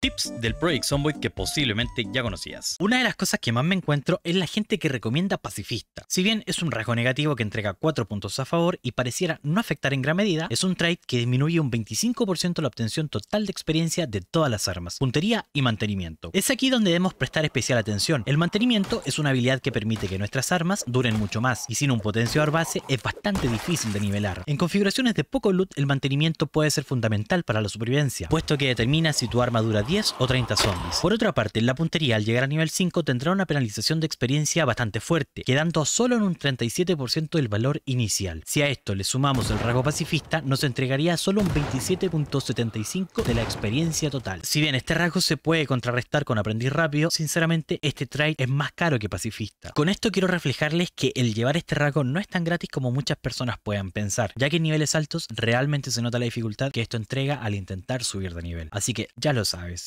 tips del Project Zomboid que posiblemente ya conocías. Una de las cosas que más me encuentro es la gente que recomienda pacifista. Si bien es un rasgo negativo que entrega 4 puntos a favor y pareciera no afectar en gran medida, es un trait que disminuye un 25% la obtención total de experiencia de todas las armas, puntería y mantenimiento. Es aquí donde debemos prestar especial atención. El mantenimiento es una habilidad que permite que nuestras armas duren mucho más y sin un potenciador base es bastante difícil de nivelar. En configuraciones de poco loot el mantenimiento puede ser fundamental para la supervivencia, puesto que determina si tu arma dura 10 o 30 zombies. Por otra parte, la puntería al llegar a nivel 5 tendrá una penalización de experiencia bastante fuerte, quedando solo en un 37% del valor inicial. Si a esto le sumamos el rasgo pacifista, nos entregaría solo un 27.75 de la experiencia total. Si bien este rasgo se puede contrarrestar con aprendiz rápido, sinceramente este trade es más caro que pacifista. Con esto quiero reflejarles que el llevar este rasgo no es tan gratis como muchas personas puedan pensar, ya que en niveles altos realmente se nota la dificultad que esto entrega al intentar subir de nivel. Así que ya lo sabes.